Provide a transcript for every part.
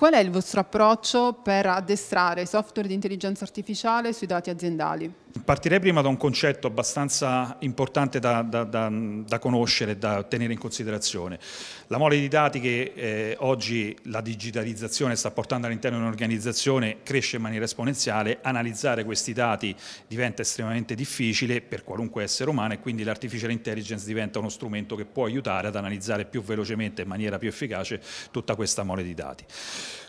Qual è il vostro approccio per addestrare software di intelligenza artificiale sui dati aziendali? Partirei prima da un concetto abbastanza importante da, da, da, da conoscere e da tenere in considerazione. La mole di dati che eh, oggi la digitalizzazione sta portando all'interno di un'organizzazione cresce in maniera esponenziale, analizzare questi dati diventa estremamente difficile per qualunque essere umano e quindi l'artificial intelligence diventa uno strumento che può aiutare ad analizzare più velocemente e in maniera più efficace tutta questa mole di dati.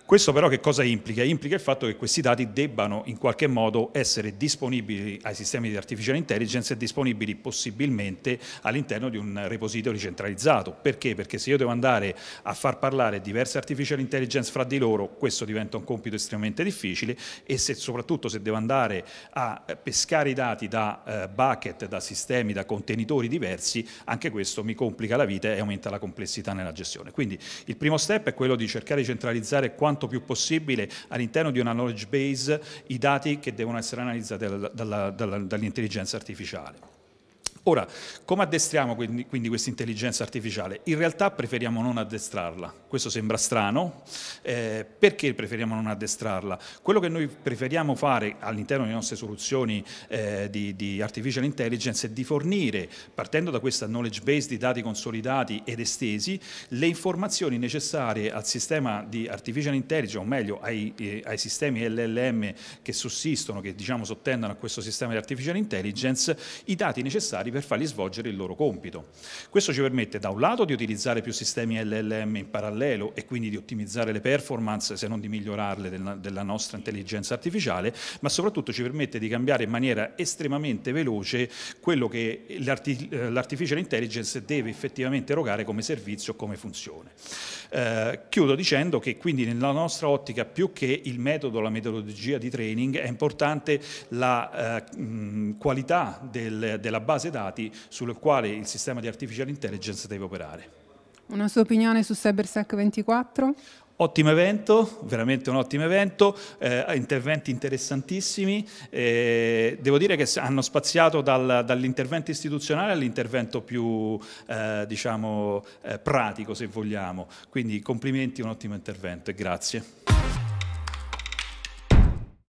Questo però che cosa implica? Implica il fatto che questi dati debbano in qualche modo essere disponibili ai sistemi di artificial intelligence e disponibili possibilmente all'interno di un repository centralizzato. Perché? Perché se io devo andare a far parlare diverse artificial intelligence fra di loro, questo diventa un compito estremamente difficile e se, soprattutto se devo andare a pescare i dati da eh, bucket, da sistemi, da contenitori diversi, anche questo mi complica la vita e aumenta la complessità nella gestione. Quindi il primo step è quello di cercare di centralizzare quanto quanto più possibile all'interno di una knowledge base i dati che devono essere analizzati dall'intelligenza artificiale. Ora, come addestriamo quindi, quindi questa intelligenza artificiale? In realtà preferiamo non addestrarla, questo sembra strano, eh, perché preferiamo non addestrarla? Quello che noi preferiamo fare all'interno delle nostre soluzioni eh, di, di, artificial intelligence è di fornire, partendo da questa knowledge base di dati consolidati ed estesi, le informazioni necessarie al sistema di artificial intelligence, o meglio ai, eh, ai sistemi LLM che sussistono, che diciamo sottendono a questo sistema di artificial intelligence, i dati necessari necessari per farli svolgere il loro compito. Questo ci permette da un lato di utilizzare più sistemi LLM in parallelo e quindi di ottimizzare le performance se non di migliorarle della nostra intelligenza artificiale, ma soprattutto ci permette di cambiare in maniera estremamente veloce quello che eh, l'artificial intelligence deve effettivamente erogare come servizio o come funzione. Eh, chiudo dicendo che quindi nella nostra ottica più che il metodo, la metodologia di training è importante la eh, mh, qualità del, della base dati dati sul quale il sistema di artificial intelligence deve operare. Una sua opinione su CyberSec 24? Ottimo evento, veramente un ottimo evento, eh, interventi interessantissimi, eh, devo dire che hanno spaziato dal, dall'intervento istituzionale all'intervento più eh, diciamo, eh, pratico se vogliamo, quindi complimenti, un ottimo intervento e grazie.